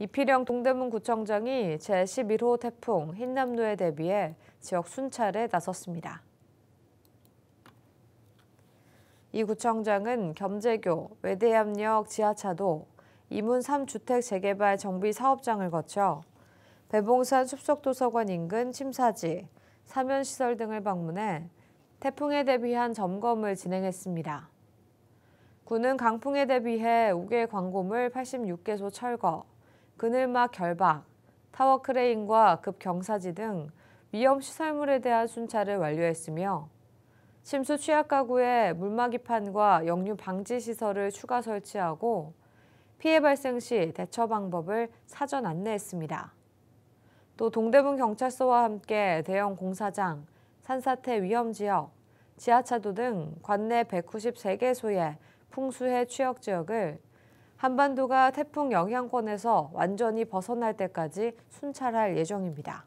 이필영 동대문 구청장이 제11호 태풍 흰남노에 대비해 지역 순찰에 나섰습니다. 이 구청장은 겸재교, 외대암역 지하차도, 이문 3주택 재개발 정비 사업장을 거쳐 배봉산 숲속도서관 인근 침사지, 사면시설 등을 방문해 태풍에 대비한 점검을 진행했습니다. 군은 강풍에 대비해 5개 광고물 86개소 철거, 그늘막 결박, 타워 크레인과 급경사지 등 위험 시설물에 대한 순찰을 완료했으며 침수 취약 가구에 물막이판과 역류 방지 시설을 추가 설치하고 피해 발생 시 대처 방법을 사전 안내했습니다. 또 동대문 경찰서와 함께 대형 공사장, 산사태 위험 지역, 지하차도 등 관내 193개소의 풍수해 취역 지역을 한반도가 태풍 영향권에서 완전히 벗어날 때까지 순찰할 예정입니다.